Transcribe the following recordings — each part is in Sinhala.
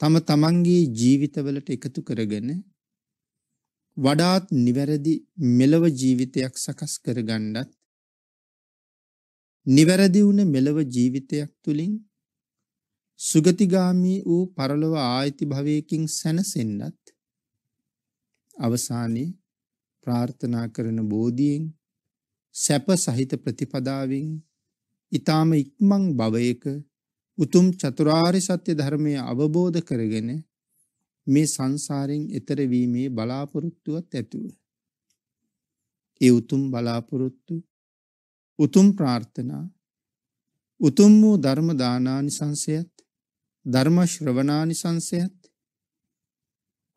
තම තමන්ගේ ජීවිතවලට එකතු කරගෙන වඩාත් නිවැරදි මෙලව ජීවිතයක් සකස් කරගණ්ඩත් නිවැරදි වුණ මෙලව ජීවිතයක් තුළින් සුගතිගාමී වූ පරලොව ආයිති භවයකින් සැනසෙන්නත් අවසානයේ ප්‍රාර්ථනා කරන බෝධියෙන් සැප සහිත ප්‍රතිපදාවෙන් ඊටාම ඉක්මන් භවයක උතුම් චතුරාරි සත්‍ය ධර්මය අවබෝධ කරගෙන මේ සංසාරෙන් එතර වීමේ බලාපොරොත්තුවත් ඇතුව. ඒ උතුම් බලාපොරොත්තු උතුම් ප්‍රාර්ථනා උතුම් වූ ධර්ම දානානිසංසයත් ධර්ම ශ්‍රවණානිසංසයත්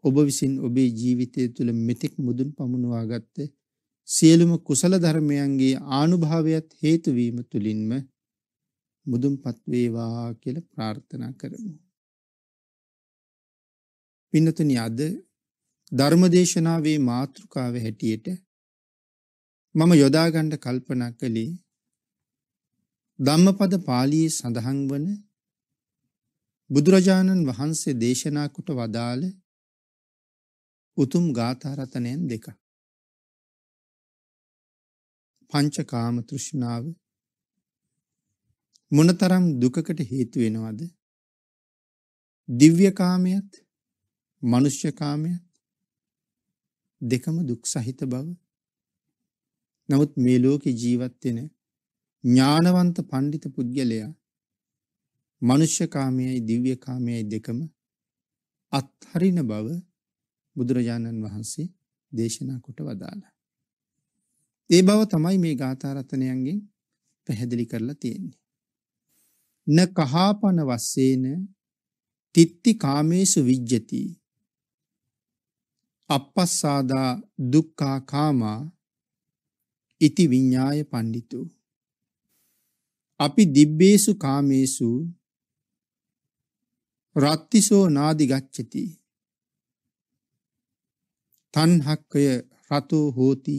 ඔබ විසින් ඔබේ ජීවිතය තුළ මෙතෙක් මුදුන් පමුණවා ගත්ත සියලුම කුසල ධර්මයන්ගේ ආනුභාවයත් හේතුවීම තුළින්ම මුදුන්පත් වේවා කියලා ප්‍රාර්ථනා කරමු. පින්නතුනි අද ධර්මදේශනාවේ මාතෘකාව හැටියට මම යොදා ගන්න කල්පනා කළේ ධම්මපද පාළියේ සඳහන් වන බුදුරජාණන් වහන්සේ දේශනා කොට වදාළ උතුම් ගාථා රතනයන් දෙක. පංචකාම තෘෂ්ණාව මොනතරම් දුකකට හේතු වෙනවද? දිව්‍ය කාමයේත් මනුෂ්‍ය කාමයේත් දෙකම දුක් සහිත බව. නමුත් මේ ලෝකේ ජීවත් වෙන ඥානවන්ත පඬිත පුද්ගලයා මනුෂ්‍ය කාමයේයි දිව්‍ය කාමයේයි දෙකම අත්හරින බව බුදුරජාණන් වහන්සේ දේශනා කොට වදාළා. ඒ බව තමයි මේ ගාථා රත්නයන්ගෙන් පැහැදිලි කරලා තියෙන්නේ. න කහාපන වස්සේන තිත්ති කාමේසු විජ්ජති අපස්සාදා දුක්ඛා කාමා ඉති විඤ්ඤාය පණ්ඩිතු අපි දිබ්බේසු කාමේසු රත්තිසෝ නාදි ගච්ඡති තණ්හක්කය රතෝ හෝති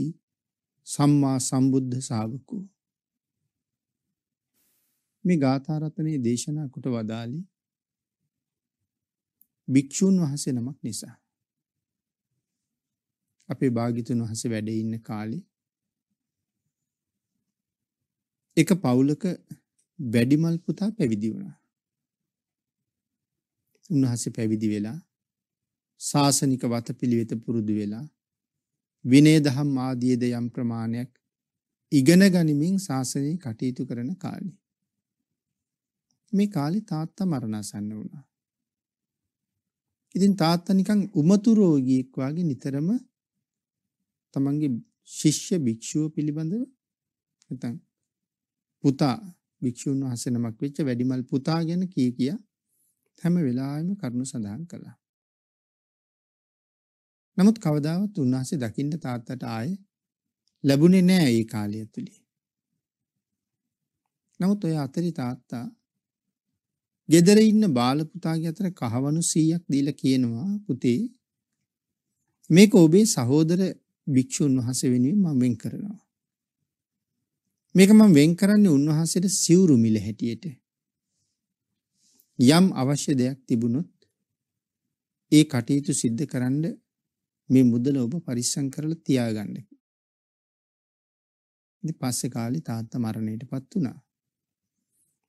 සම්මා සම්බුද්ධ ශාවකෝ මේ ගාථා රත්නයේ දේශනා කොට වදාළි භික්ෂුන් වහන්සේ නමක් නිසා අපේ භාග්‍යතුන් වහන්සේ වැඩ ඉන්න කාලේ එක පවුලක වැඩිමල් පුතා පැවිදි වුණා. උන්වහන්සේ පැවිදි වෙලා සාසනික වතපිළිවෙත පුරුදු වෙලා විනය දහම් ආදීද යම් ප්‍රමාණයක් ඉගෙන ගනිමින් ශාසනය කටයුතු කරන කාලේ මේ කාලේ තාත්තා මරණාසන්න වුණා. ඉතින් තාත්තා නිකන් උමතු රෝගියෙක් වගේ නිතරම තමන්ගේ ශිෂ්‍ය භික්ෂුව පිළිබඳව නැත්නම් පුතා භික්ෂුන් වහන්සේ නමක් වෙච්ච වැඩිමල් පුතා ගැන කී කියා හැම වෙලාවෙම කරුණු සඳහන් කළා. නමුත් කවදාවත් උන්වහන්සේ දකින්න තාත්තට ආයේ ලැබුණේ නෑ ඒ කාලය තුලේ. නමුත් ඔය අතරි තාත්තා ගෙදර ඉන්න බාල පුතාගේ අතර කහවණු 100ක් දීලා කියනවා පුතේ මේක ඔබේ සහෝදර භික්ෂුන් වහන්සේ වෙනුවෙන් මම වෙන් කරනවා. මේක මම වෙන් කරන්නේ උන්වහන්සේට සිවුරු මිල හැටියට. යම් අවශ්‍ය දෙයක් තිබුණොත් ඒ කටයුතු සිද්ධ කරන්න මේ මුදල ඔබ පරිස්සම් කරලා තියාගන්න. ඉතින් පස්සේ කාලේ තාත්තා මරණයටපත් වුණා.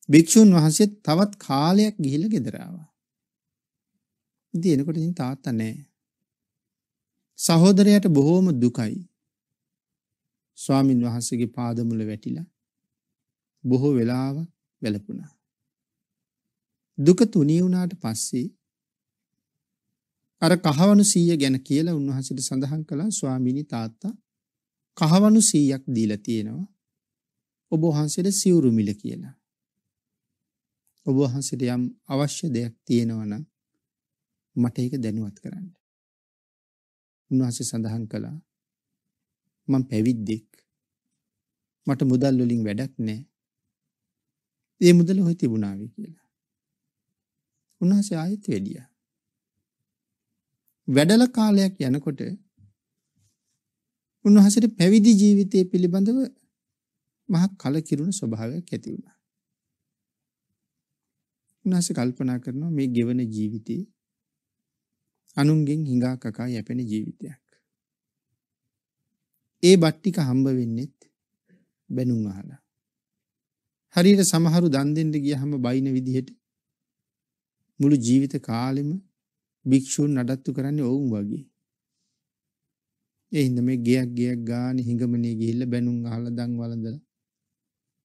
භික්ෂුන් වහන්සේ තවත් කාලයක් ගිහිල්ලා ගෙදර ආවා. ඉතින් එනකොට ඉතින් තාත්තා නැහැ. සහෝදරයාට බොහෝම දුකයි. ස්වාමින් වහන්සේගේ පාදමුල වැටිලා බොහෝ වෙලාවක් වැළපුණා. දුක තුනී වුණාට පස්සේ අර කහවණු 100 ගැන කියලා උන්වහන්සේට සඳහන් කළා ස්වාමීනි තාත්තා කහවණු 100ක් දීලා තියෙනවා ඔබ වහන්සේට සිවුරු මිල කියලා. ඔබ වහන්සේට යම් අවශ්‍ය දෙයක් තියෙනවා නම් මට ඒක දැනුවත් කරන්න. උන්වහන්සේ සඳහන් කළා මම පැවිද්දෙක්. මට මුදල් වලින් වැඩක් නැහැ. ඒ මුදල හොය තිබුණාවේ කියලා. උන්වහන්සේ ආයෙත් වැඩියා. වැඩල කාලයක් යනකොට උන්වහන්සේට පැවිදි ජීවිතය පිළිබඳව මහ කලකිරුණු ස්වභාවයක් ඇති වුණා. උන්වහන්සේ කල්පනා කරනවා මේ ගෙවන ජීවිතේ අනුන්ගෙන් හිඟා කකා යැපෙන ජීවිතයක්. ඒ බට්ටික හම්බ වෙන්නෙත් බැනුම් අහලා. හරියට සමහරු දන් දෙන්න ගියහම බයින විදිහට මුළු ජීවිත කාලෙම භික්ෂූන් නඩත්තු කරන්නේ ඔවුන් වගේ. ඒ හින්දා මේ ගයක් ගයක් ගානේ හිඟමනේ ගිහිල්ලා බැනුම් අහලා දන් වළඳලා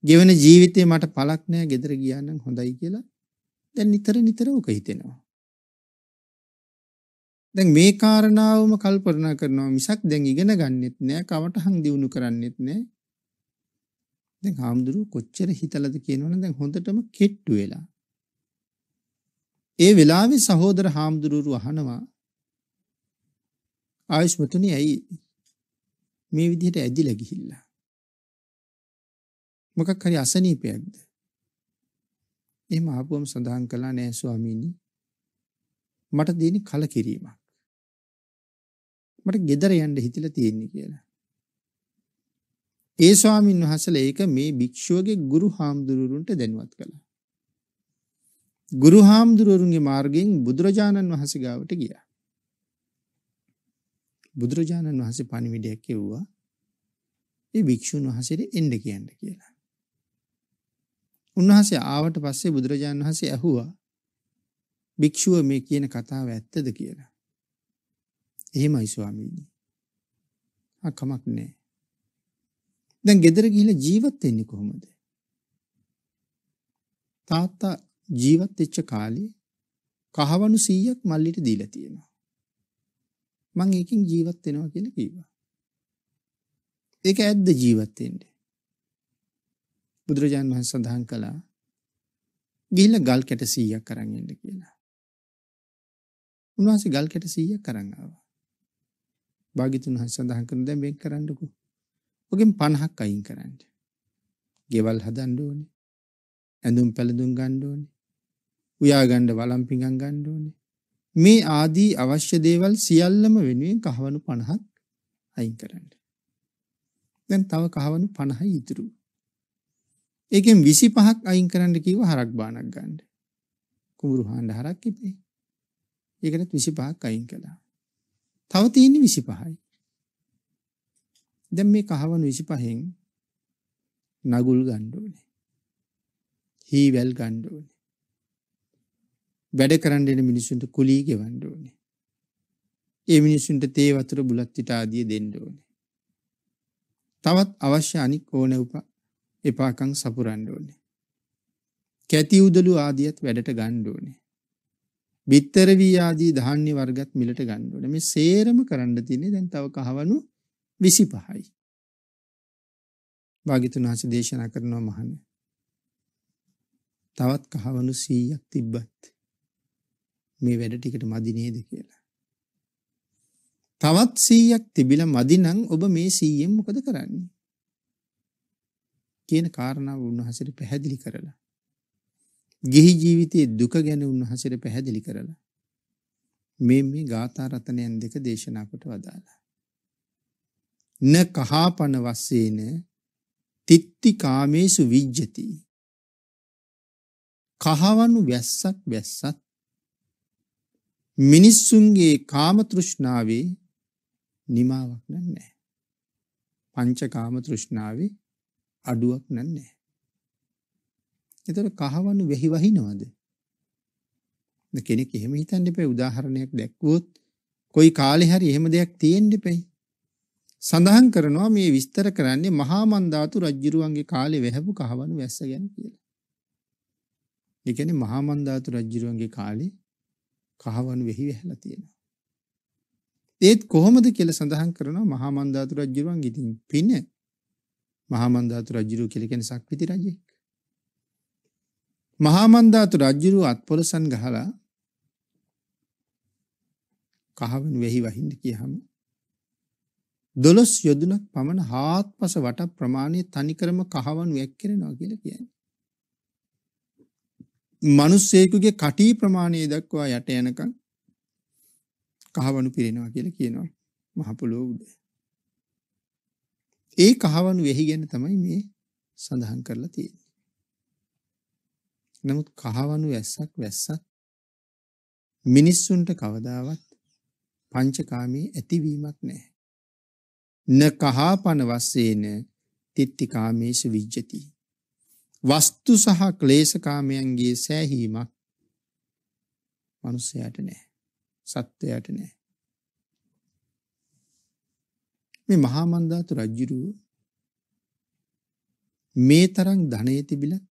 ගෙවන ජීවිතේ මට පළක් නෑ ගෙදර ගියා නම් හොඳයි කියලා දැන් නිතර නිතර ඕක හිතෙනවා. දැන් මේ කාරණාවම කල්පනා කරනවා මිසක් දැන් ඉගෙන ගන්නෙත් නෑ කවටහන් දිනු කරන්නෙත් නෑ දැන් හාමුදුරුව කොච්චර හිතලද කියනවනම් දැන් හොඳටම කෙට්ටු වෙලා ඒ වෙලාවේ සහෝදර හාමුදුරුවරු අහනවා ආයුෂ්මතුනි ඇයි මේ විදිහට ඇදිලා ගිහිල්ලා මොකක් හරි අසනීපයක්ද එහෙම ආපුවම සඳහන් කළා නෑ ස්වාමීනි. මට දෙන්නේ කලකිරීමක්. මට ගෙදර යන්න හිතිලා තියෙන්නේ කියලා. ඒ ස්වාමින් වහන්සේලා ඒක මේ භික්ෂුවගේ ගුරු හාමුදුරුවන්ට දැනුවත් කළා. ගුරු හාමුදුරුවන්ගේ මාර්ගයෙන් බුදුරජාණන් වහන්සේ ගාවට ගියා. බුදුරජාණන් වහන්සේ පණිවිඩයක් එව්වා. ඒ භික්ෂුන් වහන්සේට එන්න කියන්න කියලා. උන්වහන්සේ ආවට පස්සේ බුදුරජාණන් වහන්සේ ඇහුවා භික්ෂුව මේ කියන කතාව ඇත්තද කියලා. එහෙමයි ස්වාමීනි. ආ කමක් නැහැ. දැන් ගෙදර ගිහිල්ලා ජීවත් වෙන්නේ කොහොමද? තාත්තා ජීවත් වෙච්ච කාලේ කහවණු 100ක් මල්ලිට දීලා තියෙනවා. මම ඒකෙන් ජීවත් වෙනවා කියලා කිව්වා. ඒක ඇද්ද ජීවත් වෙන්නේ? බුදුරජාන් වහන් සඳහන් කළා ගිහිල ගල් කැට සීයක් කරන්නට කියලා. උන්වහස ගල් කැට සීයක් කරංගාව. භාගිතුන් වහන් සඳහන් කරන දැ මේක් කරන්නකු. ඔගෙන් පණහක් අයින් කරන්න. ගෙවල් හදන්ඩෝනේ ඇඳුම් පැළඳුම් ගණ්ඩෝනේ උයාගණ්ඩ වලම්පිගං ගණ්ඩෝනේ මේ ආදී අවශ්‍ය දේවල් සියල්ලම වෙනුවෙන් කහවනු පණහක් අයින් කරන්න. දැන් තව කහවනු පණහයි ඉතුරු ඒකෙන් 25ක් අයින් කරන්න කිව්ව හරක් බානක් ගන්න. කුඹුරු හාන්න හරක් ඉපේ. ඒකටත් 25ක් අයින් කළා. තව තියෙන්නේ 25යි. දැන් මේ කහවණු 25න් නගුල් ගන්න ඕනේ. හීවැල් ගන්න ඕනේ. වැඩ කරන්න එන මිනිසුන්ට කුලී ගෙවන්න ඕනේ. ඒ මිනිසුන්ට තේ වතුර බුලත් පිට ආදිය දෙන්න ඕනේ. තවත් අවශ්‍ය අනික් ඕන උපා එපාකං සපුරන්න ඕනේ. කැති උදළු ආදියත් වැඩට ගන්න ඕනේ. බිත්තර වී ආදී ධාන්‍ය වර්ගත් මිලට ගන්න ඕනේ. මේ සේරම කරන්න තියෙන්නේ දැන් තව කහවණු 25යි. වාගිතුන හස දේශනා කරනවා මහණේ. තවත් කහවණු 100ක් තිබ්බත් මේ වැඩ ටිකට මදි නේද කියලා. තවත් 100ක් තිබිලා මදි නම් ඔබ මේ 100ෙන් මොකද කරන්නේ? කියන කාරණාව උන්වහසට පැහැදිලි කරලා. ගිහි ජීවිතයේ දුක ගැන උන්වහසට පැහැදිලි කරලා. මේ මේ ගාථා රතනයන් දෙක දේශනා කොට වදාලා. න කහාපන වස්සේන තිත්ති කාමේසු විජ්ජති. කහවනු වැස්සක් වැස්සත් මිනිස්සුන්ගේ කාම තෘෂ්ණාවේ නිමාවක් නැහැ. පංච කාම තෘෂ්ණාවේ අඩුවක් නැන්නේ. එතකොට කහවණු වෙහි වහිනවද? කෙනෙක් එහෙම හිතන්න එපා උදාහරණයක් දැක්වුවොත් කොයි කාලේ හරි එහෙම දෙයක් තියෙන්න එපයි. සඳහන් කරනවා මේ විස්තර කරන්නේ මහා මන්දාතු රජුරුවන්ගේ කාලේ වැහපු කහවණු වැස්ස ගැන කියලා. ඒ කියන්නේ මහා මන්දාතු රජුරුවන්ගේ කාලේ කහවණු වෙහි වැහලා තියෙනවා. ඒත් කොහොමද කියලා සඳහන් කරනවා මහා මන්දාතු රජුරුවන් ඉතින් පින මහාමන්ධාතු රජුරු කෙලිකෙන සක්විති රජෙක්. මහාමන්ධාතු රජ්ජුරු අත්පොලසන් ගහලා කහවන් වෙහි වහින්ද කියහම. දොළොස් යොදුනක් පමණ හාත් පස වට ප්‍රමාණය තනිකරම කහවන් වැැක් කරෙනවා කියල කියන්න. මනුස්සේකුගේ කටී ප්‍රමාණය දක්වා යට යනකං කහවනු පිරෙනවා කියල කියනවා මහපොලෝ උදේ. ඒ කහවණු වෙහි ගැන තමයි මේ සඳහන් කරලා තියෙන්නේ. නමුත් කහවණු වැස්සක් වැස්සත් මිනිස්සුන්ට කවදාවත් පංචකාමී ඇතිවීමක් නැහැ. න කහපන වස්සේන තිත්තිකාමේශ විජ්ජති. වස්තු සහ ක්ලේශකාමයන්ගේ සෑහීමක් මිනිසයාට නැහැ. සත්වයාට නැහැ. මේ මහා මන්දාත රජුරුව මේ තරම් ධනෙ තිබිලා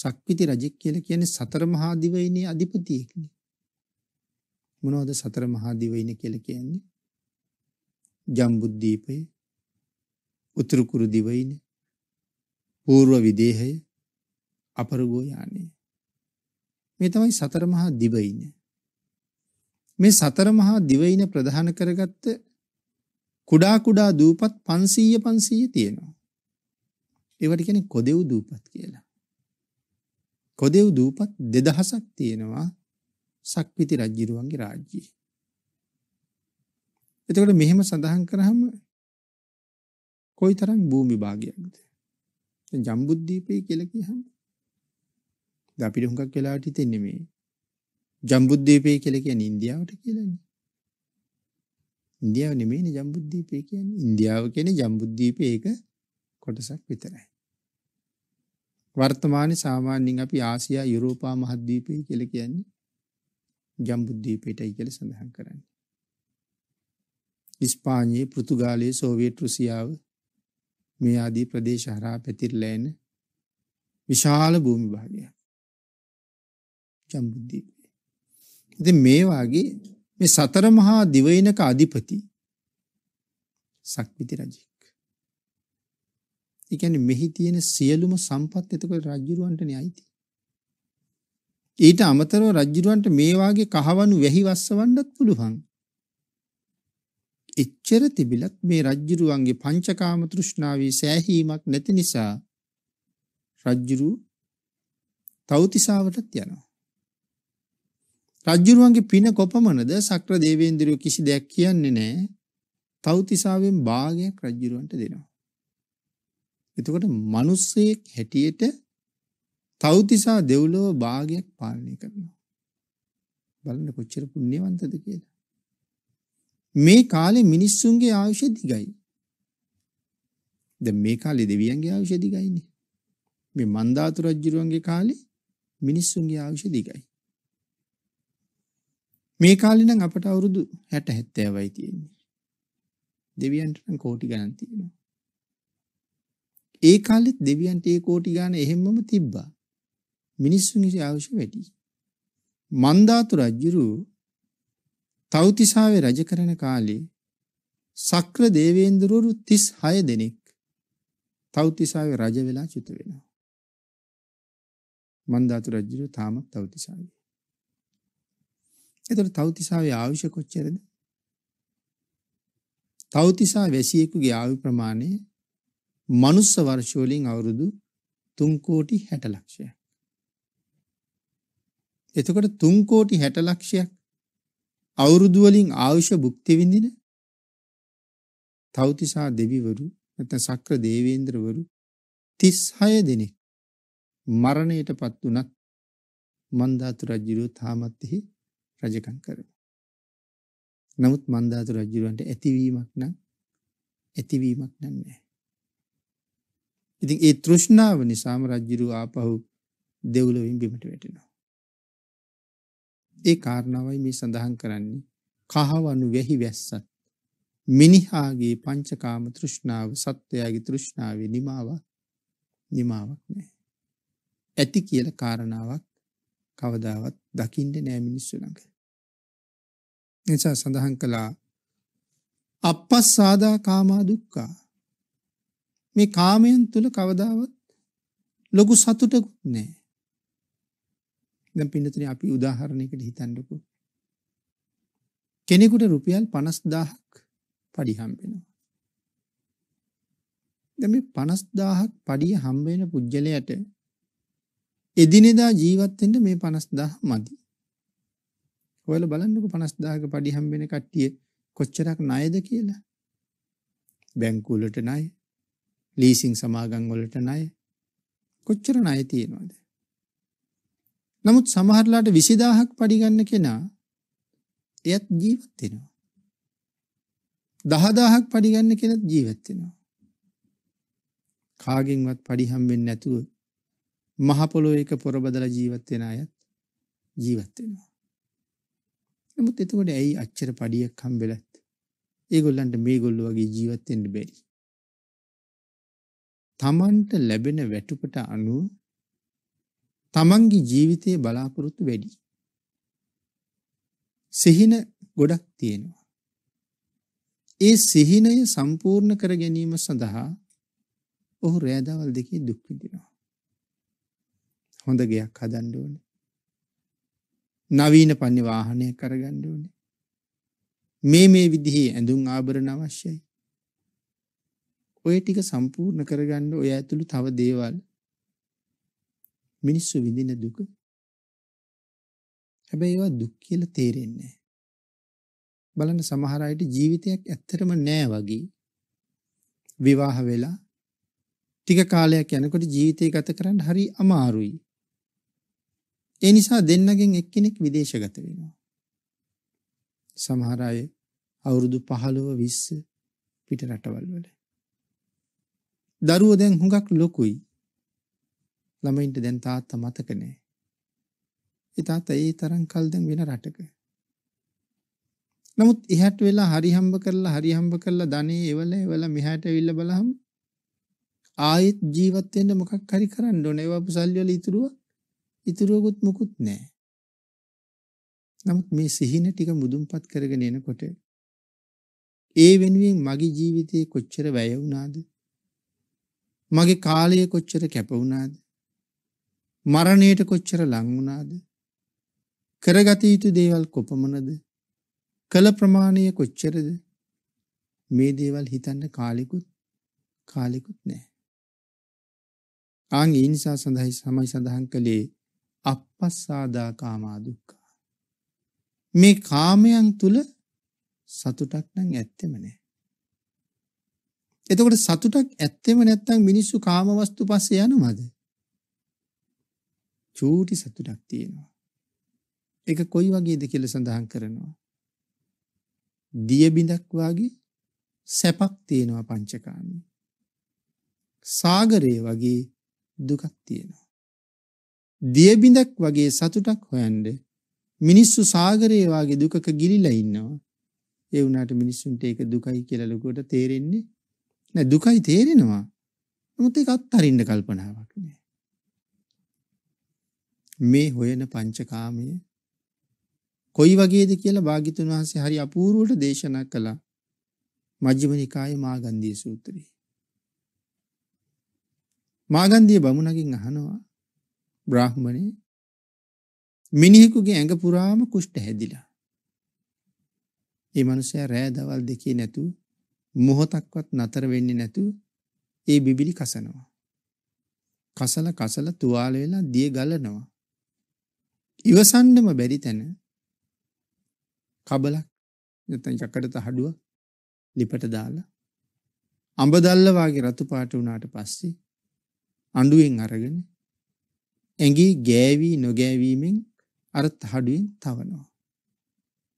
සක්විති රජෙක් කියලා කියන්නේ සතර මහා දිවයිනේ අධිපතියෙක්නේ. මොනවද සතර මහා දිවයින කියලා කියන්නේ? ජම්බුද්දීපය, උතුරු කුරු දිවයින, పూర్ව විදේහය, අපර ගෝයානේ. මේ තමයි සතර මහා දිවයින. මේ සතර මහා දිවයින ප්‍රධාන කරගත්ත කුඩා කුඩා දූපත් 500 500 තියෙනවා. ඒවට කියන්නේ කොදෙව් දූපත් කියලා. කොදෙව් දූපත් 2000ක් තියෙනවා සක්විති රජුරුවන්ගේ රාජ්‍යයේ. එතකොට මෙහෙම සඳහන් කරාම කොයිතරම් භූමි භාගයක්ද? ජම්බුද්දීපය කියලා කියහම අපිට හුඟක් වෙලාවට හිතෙන්නේ මේ ජම්බුද්දීපය කියලා කියන්නේ ඉන්දියාවට කියලානේ. ඉන්දියාව නෙමෙයිනේ ජම්බුද්දීපය කියන්නේ. ඉන්දියාව කියන්නේ ජම්බුද්දීපේ ඒක කොටසක් විතරයි. වර්තමානයේ සාමාන්‍යයෙන් අපි ආසියා යුරෝපා මහද්වීපය කියලා කියන්නේ ජම්බුද්දීපයටයි කියලා සඳහන් කරන්නේ. ඉස්පාඤ්ඤේ පෘතුගාලයේ සෝවියට් රුසියාව මේ ආදී ප්‍රදේශ හරහා පැතිරලා එන විශාල භූමි භාගයක්. ජම්බුද්දීපය. ඉතින් මේ වාගේ මේ සතර මහා දිවයිනක අධිපති සක්විති රජෙක්. ඒ කියන්නේ මෙහි තියෙන සියලුම සම්පත් එතකොට රජුරවන්ටනේ අයිති. ඊට අමතරව රජුරවන්ට මේ වාගේ කහවණු වැහි වස්සවන්නත් පුළුවන්. එච්චර තිබිලත් මේ රජ්ජුරුවන්ගේ පංචකාම තෘෂ්ණාවේ සෑහීමක් නැති නිසා රජ්ජුරු තෞතිසාවටත් යනවා. රජ්ජුරුවන්ගේ පින කොපමණද සක්‍ර දේවේන්ද්‍රයෝ කිසි දෙයක් කියන්නේ නැහැ. තව්තිසාවෙන් භාගයක් රජ්ජුරුවන්ට දෙනවා. එතකොට මිනිස්සෙක් හැටියට තව්තිසා දෙව්ලොව භාගයක් පාලනය කරනවා. බලන්න කොච්චර පුණ්‍යවන්තද කියලා. මේ කාලේ මිනිස්සුන්ගේ ආයුෂ දිගයි. දැන් මේ කාලේ දෙවියන්ගේ ආයුෂ දිගයිනේ. මේ මන්දාතු රජුරුවන්ගේ කාලේ මිනිස්සුන්ගේ ආයුෂ දිගයි. මේ කාලේ නම් අපට අවුරුදු 60 70යි තියෙන්නේ. දෙවියන්ට නම් කෝටි ගණන් තියෙනවා. ඒ කාලෙත් දෙවියන්ට ඒ කෝටි ගාන එහෙම්මම තිබ්බා. මිනිස්සුන්ගේ අවශ්‍ය වැඩි. මන්දාතු රජුරු තවතිසාවේ රජ කරන කාලේ සක්‍ර දේවේන්ද්‍රවරු 36 දෙනෙක් තවතිසාවේ රජ වෙලා චුත වෙනවා. මන්දාතු රජුරු තාමත් තවතිසාවේ එතකොට තවතිසාවේ ආයුෂ කොච්චරද? තවතිසා වැසියෙකුගේ ආයු ප්‍රමාණය මනුස්ස වර්ෂ වලින් අවුරුදු 3 කෝටි 60 ලක්ෂයක්. එතකොට 3 කෝටි 60 ලක්ෂයක් අවුරුදු වලින් ආයුෂ භුක්ති විඳින තවතිසා දෙවිවරු නැත්නම් සක්‍ර දේවේන්ද්‍රවරු 36 දෙනෙක් මරණයටපත් වුණත් මන්දාතු රජුරෝ තාමත් එහි රජකම් කරන. නමුත් මන්දාතු රජුරන්ට ඇතිවීමක් නම් ඇතිවීමක් නෑ. ඉතින් ඒ තෘෂ්ණාව නිසාම රජ්ජුරු ආපහු දෙව්ලොවින් බිමට වැටෙනවා. ඒ කාරණාවයි මේ සඳහන් කරන්නේ කහවනු වැහි වැස්සත් මිනිහාගේ පංචකාම තෘෂ්ණාව සත්වයාගේ තෘෂ්ණාවේ නිමාවක් නිමාවක් නෑ. ඇති කියල කාරණාවක් කවදාවත් දකිින්ට නෑ මිනිස්සු ළඟ. නිසා සඳහන් කළා අපස් සාදා කාමා දුක්කා මේ කාමයන් තුළ කවදාවත් ලොකු සතුටකුත් නෑ. දැන් පින්නතුනි අපි උදාහරණයකට හිතන්නකො. කෙනෙකුට රුපියල් 50000ක් පඩි හම්බ වෙනවා. දැන් මේ 50000ක් පඩිය හම්බ වෙන පුජ්‍යලයට එදිනෙදා ජීවත් වෙන්න මේ 50000 මදි. ඔයාලා බලන්නකෝ 50000ක පඩි හම්බෙන කට්ටිය කොච්චරක් ණයද කියලා. බැංකු වලට ණය, ලීසින් සමාගම් වලට ණය කොච්චර ණය තියෙනවද? නමුත් සමහරලාට 20000ක් පඩි ගන්න කෙනා එයත් ජීවත් වෙනවා. 10000ක් පඩි ගන්න කෙනත් ජීවත් වෙනවා. කාගෙන්වත් පඩි හම්බෙන්නේ නැතුව මහපොළො එක පොරබදල ජීවත්වෙන අයත් ජීවත්වෙනවා. නමුත් එතකොට ඇයි අච්චර පඩියක් කම්බෙලත් ඒගොල්ලන්ට මේ ගොල්ලු වගේ ජීවත්තෙන්ට බැරි. තමන්ට ලැබෙන වැටුපට අනුව තමන්ගේ ජීවිතයේ බලාපොරොත්තු වැඩි. සිහින ගොඩක් තියෙනවා. ඒ සිහිනය සම්පූර්ණ කර ගැනීම සඳහා ඔහු රෑදාවල් දෙකේ දුක්විදිනවා. හොඳ ගයක් හදන්න ඕනේ. නවීන පන්නේ වාහනය කරගන්න ඕනේ. මේ මේ විදිහේ ඇඳුම් ආභරණ අවශ්‍යයි. ඔය ටික සම්පූර්ණ කරගන්න ඔය ඇතුළු තව දේවල් මිනිස්සු විඳින දුක හැබැයි ඒවා දුක් කියලා තේරෙන්නේ බලන්න සමහර අයට ජීවිතයක් ඇත්තටම නෑ වගේ විවාහ වෙලා ටික කාලයක් යනකොට ජීවිතය ගත කරන්න හරි අමාරුයි ඒ නිසා දෙන්නගෙන් එක්කෙනෙක් විදේශගත වෙනවා. සමහර අය අවුරුදු 15 20 පිට රටවල් වල. දරුවෝ දැන් හුඟක් ලොකුයි. ළමයින්ට දැන් තාත්තා මතක නෑ. ඒ තාත්තා ඒ තරම් කල් දැන් වෙන රටක. නමුත් එහාට වෙලා හරි හම්බ කරලා හරි හම්බ කරලා ධනේ එවල එවල මෙහාට ඇවිල්ලා බලහම ආයෙත් ජීවත් වෙන්න මොකක් හරි කරන්න ඕනේ. ඒවා පුසල්ලි වල ඉතුරුවා ඉතුරුවකුත් මුකුත් නැහැ. නමුත් මේ සිහින ටික මුදුන්පත් කරගෙන එනකොට ඒ වෙනුවෙන් මගේ ජීවිතේ කොච්චර වැය වුණාද? මගේ කාලය කොච්චර කැප වුණාද? මරණයට කොච්චර ලං වුණාද? කරගත යුතු දේවල් කොපමණද? කළ ප්‍රමාණය කොච්චරද? මේ දේවල් හිතන්න කාලෙකුත් කාලෙකුත් නැහැ. ආන් ඒ නිසා සඳහයි සමයි සඳහන් කළේ අපපස්සාදා කාමා දුක්කා. මේ කාමයන් තුල සතුටක් නම් ඇත්තෙම නැහැ. එතකොට සතුටක් ඇත්තෙම නැත්නම් මිනිස්සු කාම වස්තු පස්සේ යනවද? චූටි සතුටක් තියෙනවා. ඒක කොයි වගේද කියලා සඳහන් කරනවා. දිය බිඳක් වාගේ සැපක් තියෙනවා පංචකාමී. සාගරය වගේ දුකක් තියෙනවා. දියබිඳක් වගේ සතුටක් හොයන්න මිනිස්සු සාගරයේ වාගේ දුකක ගිලිලා ඉන්නවා. ඒ වුණාට මිනිස්සුන්ට ඒක දුකයි කියලා ලොකුවට තේරෙන්නේ නෑ දුකයි තේරෙනවා. නමුත් ඒක අත්හරින්න කල්පනාවක් නෑ. මේ හොයන පංචකාමය කොයි වගේද කියලා භාග්‍යතුන් වහන්සේ හරි අපූර්වට දේශනා කළා. මජ්ක්‍ධිම නිකායේ මාගන්ධී සූත්‍රයේ. මාගන්ධී බමුණගෙන් අහනවා බ්‍රාහ්මණේ මිනිහෙකුගේ ඇඟ පුරාම කුෂ්ට හැදිලා. ඒ මනුස්සයා රෑ දවල් දෙකේ නැතු මොහොතක්වත් නතර වෙන්නේ නැතු ඒ බිබිලි කසනවා. කසල කසල තුවාල වෙලා දිය ගලනවා. ඉවසන්නම බැරි තැන කබලක් නැත්නම් යකඩ තහඩුව ලිපට දාලා අඹ දැල්ල වාගේ රතු පාට වුණාට පස්සේ අඬුවෙන් අරගෙන ඇඟි ගෑවී නොගෑවීමෙන් අර තහඩුවෙන් තවනවා.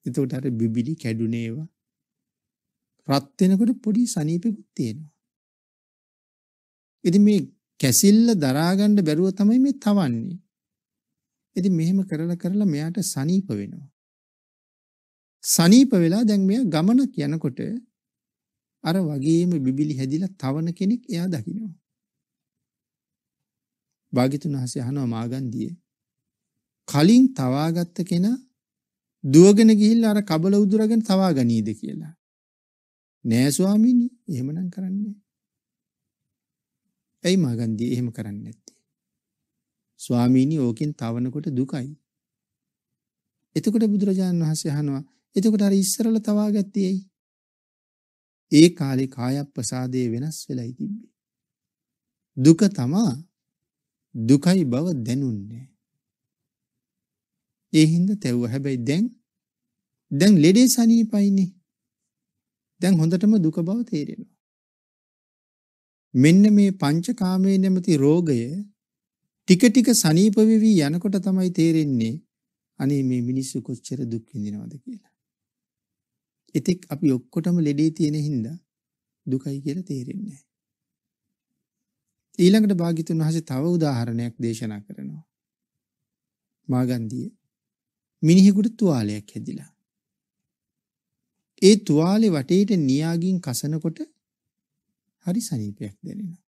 එතකොට අර බිබිලි කැඩුනේවා. රත් වෙනකොට පොඩි සනීපෙකුත් තියෙනවා. ඉතින් මේ කැසිල්ල දරාගන්න බැරුව තමයි මේ තවන්නේ. ඉතින් මෙහෙම කරලා කරලා මෙයාට සනීප වෙනවා. සනීප වෙලා දැන් මෙයා ගමනක් යනකොට අර වගේම බිබිලි හැදිලා තවන කෙනෙක් එයා දකිනවා. භාගිතුන් හස යහනව මාගන්දිය. කලින් තවාගත්ත කෙනා දුවගෙන ගිහිල්ල අර කබල උදුරගෙන තවා ගනීද කියලා. නෑස්වාමිනි එහෙමනම් කරන්නේ. ඇයි මාගන්දිය එහෙම කරන්න ඇත්තේ. ස්වාමීණී ඕකින් තවනකොට දුකයි. එතකොට බුදුරජාණන් වහන්සේ අහනවා එතකොට අර ඉස්සරල තවාගත්තේ ඇයි? ඒ කාලේ කායප්පසාදයේ වෙනස් වෙලයි තිබ්බේ. දුක තමා දුකයි බව දැනුන්නේ. ඒ හින්දා තැව්ව. හැබැයි දැන් දැන් ලෙඩේ සනීපයිනේ. දැන් හොඳටම දුක බව තේරෙනවා. මෙන්න මේ පංචකාමයේ නැමැති රෝගය ටික ටික සනීප වෙවි යනකොට තමයි තේරෙන්නේ අනේ මේ මිනිස්සු කොච්චර දුක් විඳිනවද කියලා. ඉතින් අපි ඔක්කොටම ලෙඩේ තියෙන හින්දා දුකයි කියලා තේරෙන්නේ නැහැ. ඊළඟට භාග්‍යතුන් වහන්සේ තව උදාහරණයක් දේශනා කරනවා. මාගන්දිය මිනිහෙකුට තුවාලයක් හැදිලා. ඒ තුවාලේ වටේට නියාගින් කසනකොට හරි සනීපයක් දැනෙනවා.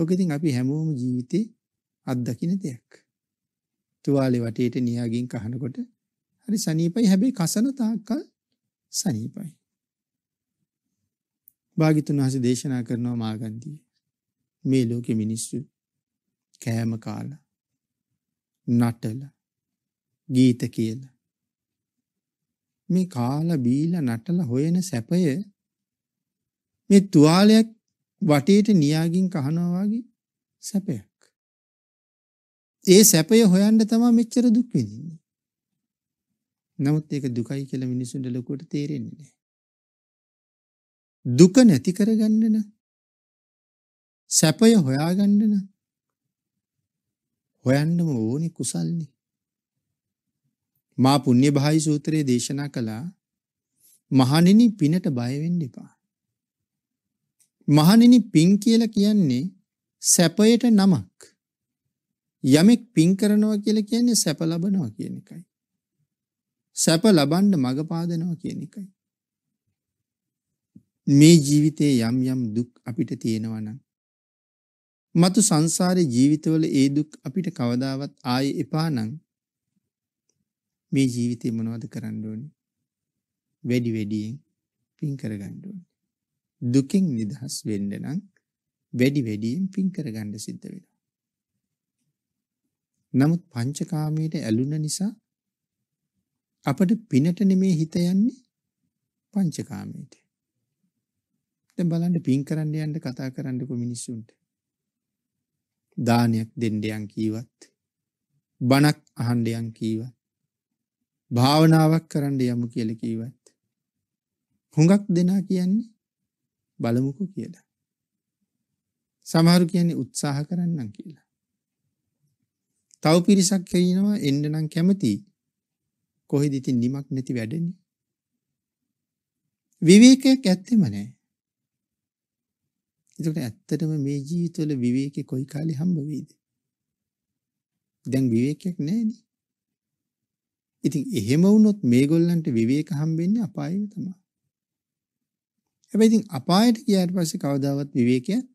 ඔක ඉතින් අපි හැමෝම ජීවිතේ අත්දකින්න දෙයක්. තුවාලේ වටේට නියාගින් කහනකොට හරි සනීපයි හැබැයි කසන තාක්කල් සනීපයි. භාග්‍යතුන් වහන්සේ දේශනා කරනවා මාගන්දිය. මේ ලෝකෙ මිනිස්සු කෑම කාල නටල ගීත කියල මේ කාල බීල නටල හොයන සැපය මේ තුවාලයක් වටේට නියාගින් කහනවාගේ සැපයක් ඒ සැපය හොයන්ට තමා මෙච්චර දුක් විඳින්නේ නමුත් ඒක දුකයි කියලා මිනිසුන්ට ලොකුවට තේරෙන්නේ නැහැ දුක නැති කරගන්න නම් සැපය හොයාගන්න නම් හොයන්නම ඕනේ කුසල්නේ. මා පුණ්‍යභායි සූත්‍රයේ දේශනා කළා මහණෙනි පිනට බය වෙන්න එපා. මහණෙනි පින් කියලා කියන්නේ සැපයට නමක්. යමෙක් පින් කරනවා කියලා කියන්නේ සැප ලබනවා කියන එකයි. සැප ලබන්න මඟ පාදනවා කියන එකයි. මේ ජීවිතේ යම් යම් දුක් අපිට තියෙනවා නම් මතු සංසාරේ ජීවිතවල ඒ දුක් අපිට කවදාවත් ආයේ එපා නම් මේ ජීවිතේ මොනවද කරන්න ඕනේ? වැඩි වැඩියෙන් පින් කරගන්න ඕනේ. දුකින් නිදහස් වෙන්න නම් වැඩි වැඩියෙන් පින් කරගන්න සිද්ධ වෙනවා. නමුත් පංචකාමයට ඇලුන නිසා අපට පිනට නෙමේ හිත යන්නේ පංචකාමයට. දැන් බලන්න පින් කරන්න යන්න කතා කරන්නකො මිනිස්සුන්ට. දානයක් දෙන්ඩයන් කීවත් බණක් අහන්ඩයන් කීවත් භාවනාවක් කරන්න යමු කියල කීවත් හුඟක් දෙනා කියන්නේ බලමුකු කියලා සමහරු කියන්නේ උත්සාහ කරන්නම් කියලා තව පිරිසක් කියනවා එන්න නම් කැමති කොහෙද ඉතින් නිමක් නැති වැඩෙන්නේ විවේකයක් ඇත්තෙම නැහැ එතකොට ඇත්තටම මේ ජීවිතවල විවේකේ කොයි කාලේ හම්බ වෙයිද? දැන් විවේකයක් නැහැනේ. ඉතින් එහෙම වුණොත් මේගොල්ලන්ට විවේක හම්බෙන්නේ අපායෙම තමයි. හැබැයි ඉතින් අපායට ගියාට පස්සේ කවදාවත් විවේකයක්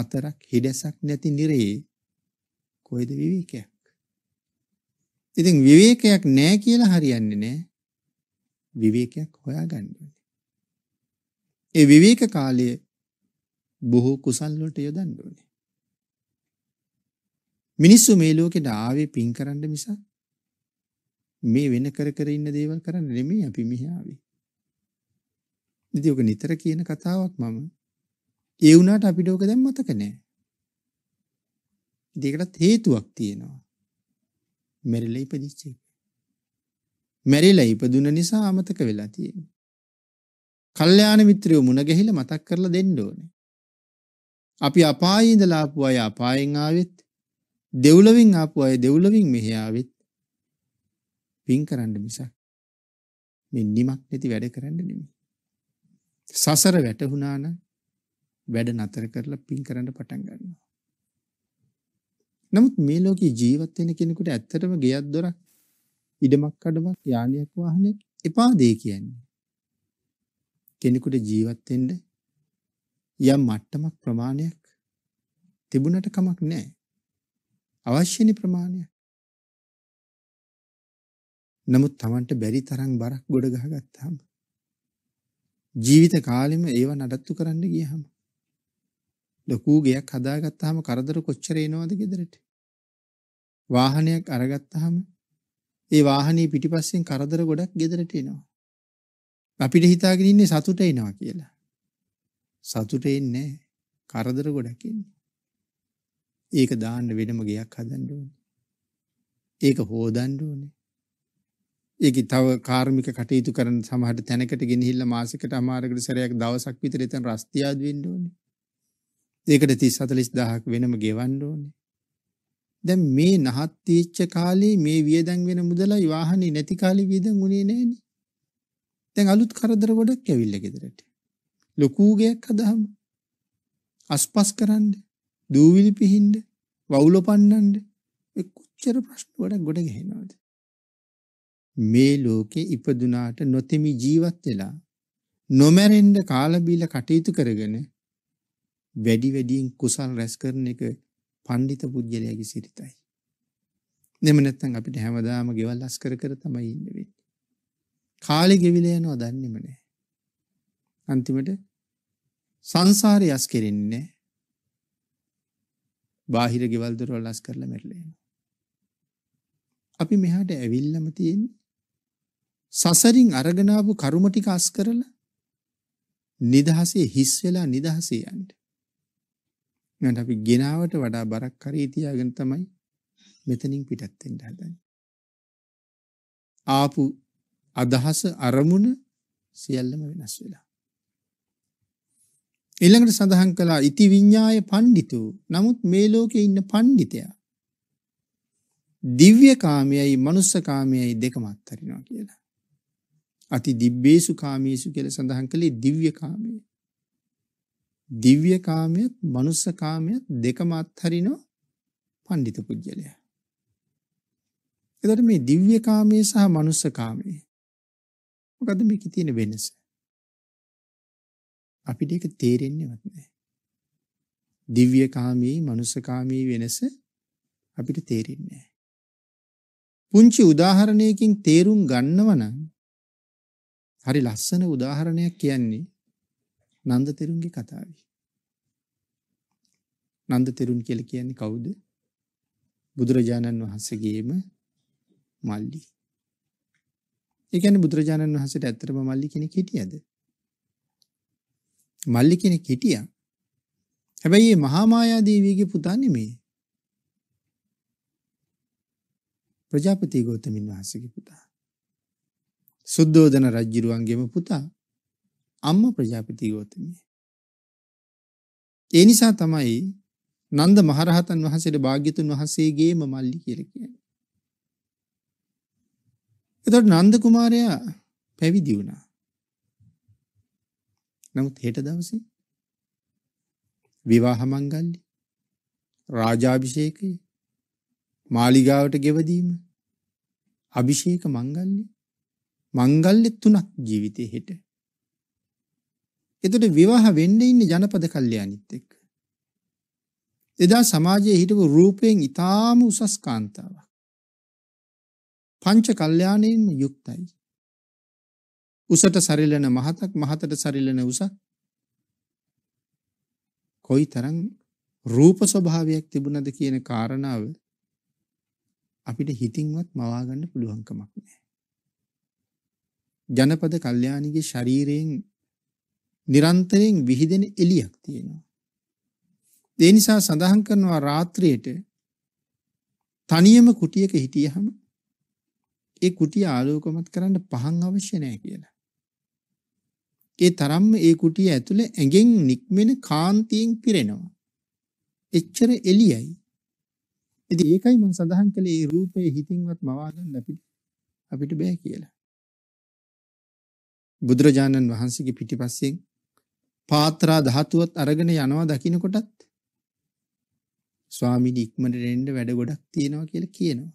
අතරක් හිඩැසක් නැති නිරේ කොයිද විවේකයක්? ඉතින් විවේකයක් නැහැ කියලා හරියන්නේ නැහැ. විවේකයක් හොයාගන්න ඕනේ. ඒ විවේක කාලයේ බොහෝ කුසල් වලට යොදන්න ඕනේ. මිනිස්සු මේ ලෝකෙට ආවේ පින් කරන්න මිසක් මේ වෙන කර කර ඉන්න දේවල් කරන්න නෙමෙයි අපි මෙහි ආවේ. ඉතින් ඔක නිතර කියන කතාවක් මම ඒ වුණාට අපිට ඔක දැන් මතක නෑ. ඒකටත් හේතුවක් තියෙනවා. මෙරිලා ඉපදිච්ච එක. මෙරිලා ඉපදුන නිසා අමතක වෙලා තියෙනවා. කල්යාණ මිත්‍රයෝ මුණ ගැහිලා මතක් කරලා දෙන්න ඕනේ. අපි අපායේ ඉඳලා ආපු අය අපායෙන් ආවෙත් දෙව්ලොවින් ආපු අය දෙව්ලොවින් මෙහි ආවෙත් පින් කරන්න මිසක් මේ නිමක් නැති වැඩ කරන්න නෙමෙයි. සසර වැටුණා නම් වැඩ නතර කරලා පින් කරන්න පටන් ගන්නවා. නමුත් මේ ලෝකේ ජීවත් වෙන කෙනෙකුට ඇත්තටම ගෙයක් දොරක් ඉඩමක් අඩමක් යානයක් වාහනයක් එපා දෙය කියන්නේ. කෙනෙකුට ජීවත් වෙන්න යම් මට්ටමක් ප්‍රමාණයක් තිබුණට කමක් නැහැ. අවශ්‍යනි ප්‍රමාණය. නමුත් Tamanට බැරි තරම් බරක් ගොඩ ගහගත්තාම ජීවිත කාලෙම ඒව නඩත්තු කරන්න ගියහම ලොකු ගයක් හදාගත්තාම කරදර කොච්චර එනවද ගෙදරට? වාහනයක් අරගත්තාම ඒ වාහනේ පිටිපස්සෙන් කරදර ගොඩක් ගෙදරට එනවා. අපිට හිතාගෙන ඉන්නේ සතුට එනවා කියලා. සතුටේ නැහැ. කරදර ගොඩක් එන්නේ. ඒක දාන්න වෙනම ගයක් හදන්න ඕනේ. ඒක හොදන්න ඕනේ. ඒක තව කාර්මික කටයුතු කරන සමහර තැනකට ගෙනහිල්ලා මාසෙකට අමාරකට සැරයක් දවසක් විතර එතන රස්තියාදු වෙන්න ඕනේ. ඒකට 30 40000ක් වෙනම ගෙවන්න ඕනේ. දැන් මේ නහත් තීච්ච කාලේ මේ වියදම් වෙන මුදලයි වාහනේ නැති කාලේ වියදම් උනේ නැහෙනි. දැන් අලුත් කරදර ගොඩක් ඇවිල්ලා ගෙදරට. ලොකු ගයක් හදහම අස්පස් කරන්න දූවිලි පිහින්න වවුල පන්නන්න ඒ කොච්චර ප්‍රශ්න වලට ගොඩ ගහනවද මේ ලෝකේ ඉපදුනාට නොතෙමි ජීවත් වෙලා නොමැරෙන්න කාලබීල කටයුතු කරගෙන වැඩි වැඩියෙන් කුසල් රැස් කරන එක පඬිත පුජ්‍යලයාගේ සිරිතයි. නෙම නැත්තම් අපිට හැමදාම ගෙවල් අස් කර කර තමයි ඉන්න වෙන්නේ. කාලේ ගෙවිලා යනවා දන්නේම නැහැ. අන්තිමට සංසාරේ යස් කෙරෙන්නේ නැහැ. බාහිර ගෙවල් දොරවල් අස් කරලා මැරිලා යනවා. අපි මෙහාට ඇවිල්ලම තියෙන්නේ සසරින් අරගෙන ආපු කරුම ටික අස් කරලා නිදහසේ හිස් වෙලා නිදහසේ යන්න. නැත්නම් අපි ගෙනාවට වඩා බරක් හරි තියාගෙන තමයි මෙතනින් පිටත් වෙන්න හදන්නේ. ආපු අදහස අරමුණ සියල්ලම වෙනස් වෙලා. ඊළඟට සඳහන් කළා ඉති විඤ්ඤාය පඬිතු. නමුත් මේ ලෝකේ ඉන්න පඬිතයා දිව්‍ය කාමයයි මනුස්ස කාමයයි දෙකම අත්හරිනවා කියලා. අති දිබ්බේසු කාමීසු කියලා සඳහන් කළේ දිව්‍ය කාමය. දිව්‍ය කාමයේත් මනුස්ස කාමයේත් දෙකම අත්හරිනවා පඬිතු පුජ්‍යලයා. එතකොට මේ දිව්‍ය කාමයේ සහ මනුස්ස කාමයේ මොකද්ද මේකේ තියෙන වෙනස? අපිට ඒක තේරෙන්නේවත් නැහැ. දිව්‍ය කාමී, මනුෂ්‍ය කාමී වෙනස අපිට තේරෙන්නේ නැහැ. පුංචි උදාහරණයකින් තේරුම් ගන්නව නම් හරි ලස්සන උදාහරණයක් කියන්නේ නන්ද තෙරුන්ගේ කතාවයි. නන්ද තෙරුන් කියලා කියන්නේ කවුද? බුදුරජාණන් වහන්සේගේම මල්ලි. ඒ කියන්නේ බුදුරජාණන් වහන්සේට ඇත්තටම මල්ලි කෙනෙක් හිටියද? මල්ලි කෙනෙක් හිටියා. හැබැයි මේ මහා මායා දේවියගේ පුතා නෙමෙයි. ප්‍රජාපති ගෞතමින් වහන්සේගේ පුතා. සුද්ධෝදන රජුරුවන්ගේම පුතා. අම්මා ප්‍රජාපති ගෞතමිය. ඒ නිසා තමයි නන්ද මහරහතන් වහන්සේට භාග්‍යතුන් වහන්සේගේම මල්ලි කියලා කියන්නේ. එතකොට නන්ද කුමාරයා පැවිදි වුණා. නමුත් හෙට දවසේ විවාහ මංගල්‍ය රාජාභිෂේකය මාලිගාවට ගෙවදීම අභිෂේක මංගල්‍ය මංගල්‍ය තුනක් ජීවිතේ හෙට එතකොට විවාහ වෙන්න ඉන්න ජනපද කල්යාණිත් එක්ක එදා සමාජයේ හිටපු රූපයෙන් ඊටාම උසස් කාන්තාවක් පංච කල්යාණයෙන් යුක්තයි උසට සරිලන මහතක් මහතට සරිලන උස කොයි තරම් රූප ස්වභාවයක් තිබුණද කියන කාරණාව අපිට හිතින්වත් මවාගන්න පුළුවන්කමක් නෑ. ජනපද කල්යාණිගේ ශරීරයෙන් නිරන්තරයෙන් විහිදෙන එලියක් තියෙනවා. ඒ නිසා සඳහන් කරනවා රාත්‍රියට තනියම කුටියක හිටියහම ඒ කුටිය ආලෝකමත් කරන්න පහන් අවශ්‍ය නෑ කියලා. ඒ තරම්ම ඒ කුටිය ඇතුලේ ඇඟෙන් නික්මෙන කාන්තියෙන් පිරෙනවා. එච්චර එළියයි. ඉතින් ඒකයි මම සඳහන් කළේ මේ රූපයේ හිතින්වත් මවා ගන්න අපිට අපිට බෑ කියලා. බුදුරජාණන් වහන්සේගේ පිටිපස්සෙන් පාත්‍රා ධාතුවත් අරගෙන යනවා දකින්නකොටත් ස්වාමීනි ඉක්මනට එන්න වැඩ ගොඩක් තියෙනවා කියලා කියනවා.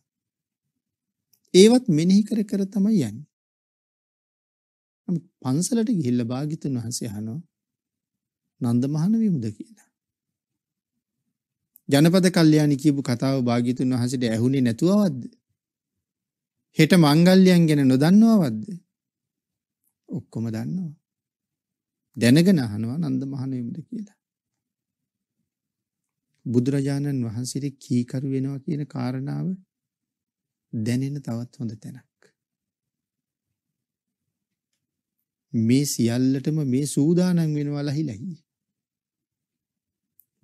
ඒවත් මෙනෙහි කර කර තමයි යන්නේ. නමුත් පන්සලට ගිහිල්ලා භාග්‍යතුන් වහන්සේ අහනවා නන්දමහන විමුද කියලා. ජනපද කල්යාණි කියපු කතාව භාග්‍යතුන් වහන්සේට ඇහුනේ නැතුවවද්ද? හෙට මංගල්‍යයන් ගැන නොදන්නවවද්ද? ඔක්කොම දන්නවා. දැනගෙන අහනවා නන්දමහන විමුද කියලා. බුදුරජාණන් වහන්සේට කීකරු වෙනවා කියන කාරණාව දැනෙන තවත් හොඳ තැනක්. මේ සියල්ලටම මේ සූදානම් වෙනවා ලහිලහි.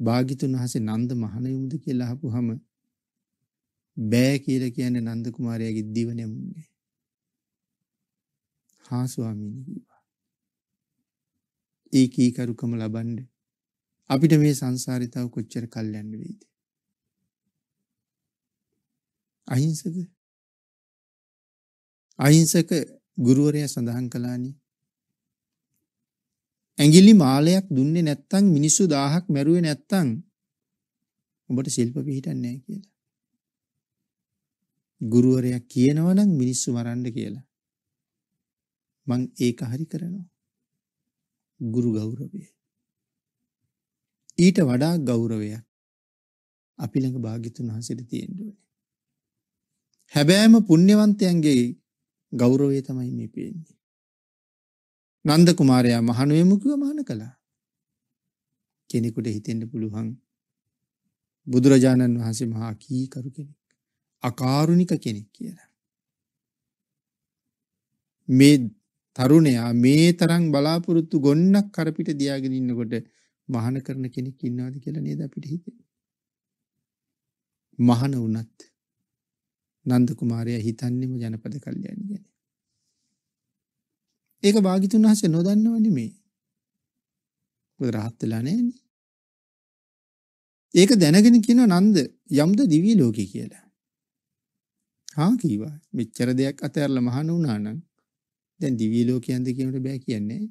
භාගිතුන් වහන්සේ නන්ද මහණයුමුද කියලා අහපුවහම බෑ කියලා කියන්නේ නන්ද කුමාරයාගේ දිව නැමුන්නේ. හා ස්වාමීනි කිව්වා. ඒ කීකරුකම ලබන්න අපිට මේ සංසාරේ තව කොච්චර කල් යන්න වෙයිද? අහිංසක අහිංසක ගුරුවරයා සඳහන් කළානේ ඇඟිලි මාලයක් දුන්නේ නැත්තම් මිනිස්සු දහහක් මැරුවේ නැත්තම් ඔබට ශිල්ප පිහිටන්නේ නැහැ කියලා. ගුරුවරයා කියනවා නම් මිනිස්සු මරන්න කියලා. මං ඒක හරි කරනවා. ගුරු ගෞරවය. ඊට වඩා ගෞරවයක් අපි ළඟ භාග්‍යතුන් වහන්සේට තියෙන්න ඕනේ. හැබෑම පුණ්‍යවන්තයන්ගේ ගෞරවය තමයි මේ පේන්නේ. නන්ද කුමාරයා මහනුවමුකව මහන කළා. කෙනෙකුට හිතෙන්ට පුළුවන් බුදුරජාණන් වහන්සේ මහා කීකරු කෙනෙක්. අකාරුණික කෙනෙක් කියලා. මේ තරුණයා මේ තරම් බලාපොරොත්තු ගොන්නක් කරපිට දියාගෙන ඉන්නකොට මහන කරන කෙනෙක් ඉන්නවාද කියලා නේද අපිට හිතෙන්නේ. මහන වුණත් නන්ද කුමාරයා හිතන්නේම ජනපද කල්යනි ගැන. ඒක භාග්‍යතුන් වහන්සේ නොදන්නව නෙමෙයි. මොකද රහත් වෙලා නැන්නේ. ඒක දැනගෙන කියනවා නන්ද යම්ද දිව්‍ය ලෝකේ කියලා. හා කීවා. මෙච්චර දෙයක් අතහැරලා මහාන වුණා නම් දැන් දිව්‍ය ලෝකයන්ද කියනට බෑ කියන්නේ.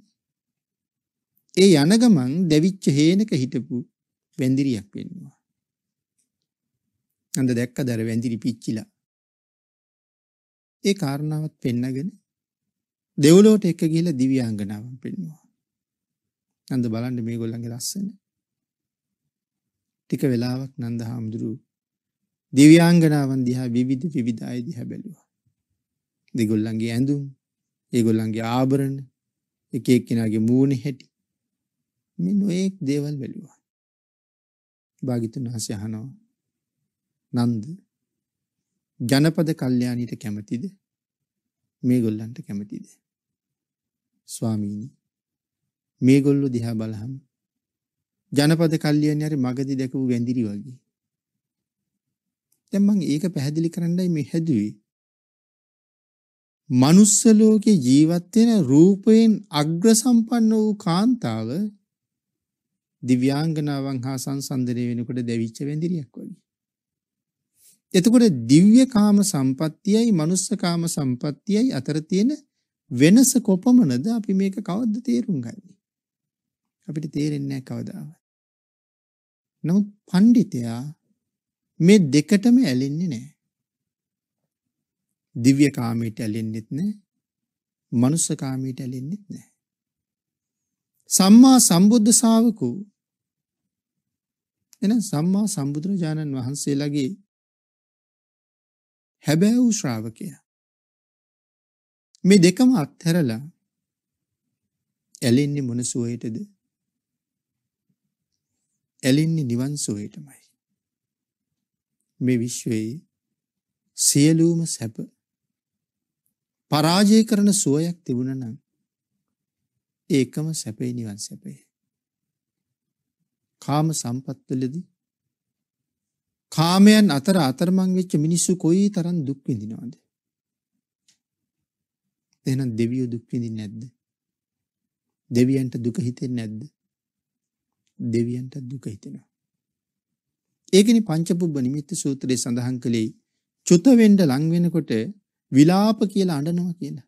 ඒ යන ගමන් දැවිච්ච හේනක හිටපු වැඳිරියක් වෙන්නවා. නන්ද දැක්කද අර වැඳිරි පිච්චිලා. ඒ කාරණාවත් පෙන්නගෙන දෙවලෝට එක ගිහිල දිව්‍යාංගනාවන් පෙන්නවා. නන්ද බලන්න මේගොල්ලන්ගේ ලස්සන. ටික වෙලාවක් නන්ද හාමුදුරු දිව්‍යාංගනාවන් දිහා විවිධ විවිධ අය දිහා බැලුවා. දෙගොල්ලන්ගේ ඇඳුම්, ඒගොල්ලන්ගේ ආභරණ, එක එක්කෙනාගේ මූණේ හැටි මේ නොඑක් දේවල් බැලුවා. භාග්‍යතුන් වහන්සේ අහනවා නන්ද ජනපද කල්යාණීට කැමතිද? මේගොල්ලන්ට කැමතිද? ස්වාමීනි. මේගොල්ලු දිහා බලහම ජනපද කල්ලියන්නේ හරි මගදී දැකපු වැඳිරි වගේ. දැන් මම ඒක පැහැදිලි කරන්නයි මේ හැදුවේ. මනුස්ස ලෝකේ ජීවත් වෙන රූපයෙන් අග්‍ර සම්පන්න වූ කාන්තාව දිව්‍යාංගනාවන් හා සංසන්දනය වෙනකොට දැවිච්ච වැඳිරියක් වගේ. එතකොට දිව්‍ය කාම සම්පත්තියයි මනුස්ස කාම සම්පත්තියයි අතර තියෙන වෙනස කොපමණද අපි මේක කවද්ද තේරුම් ගන්නේ? අපිට තේරෙන්නේ නැහැ කවදාවත්. නමුත් පඬිතයා මේ දෙකටම ඇලෙන්නේ නැහැ. දිව්‍ය කාමයට ඇලෙන්නෙත් නැහැ. මනුස්ස කාමයට ඇලෙන්නෙත් නැහැ. සම්මා සම්බුද්ධ ශාවකෝ එන සම්මා සම්බුදුරජාණන් වහන්සේලාගේ හැබෑ වූ ශ්‍රාවකයා මේ දෙකම අත්හැරලා ඇලෙන්නේ මොන සුවයටද? ඇලෙන්නේ නිවන් සුවයටමයි. මේ විශ්වයේ සියලුම සැප පරාජය කරන සුවයක් තිබුණා නම් ඒකම සැපේ නිවන් සැපේ. කාම සම්පත්වලදී කාමයන් අතර අතරමං වෙච්ච මිනිස්සු කොයි තරම් දුක් විඳිනවද? එහෙනම් දෙවියෝ දුක් විඳින්නේ නැද්ද? දෙවියන්ට දුක හිතෙන්නේ නැද්ද? දෙවියන්ට දුක හිතෙනවා. ඒකනි පංචපුබ්බ නිමිත්ත සූත්‍රයේ සඳහන් කළේ චුත වෙන්න ලං වෙනකොට විලාප කියලා අඬනවා කියලා.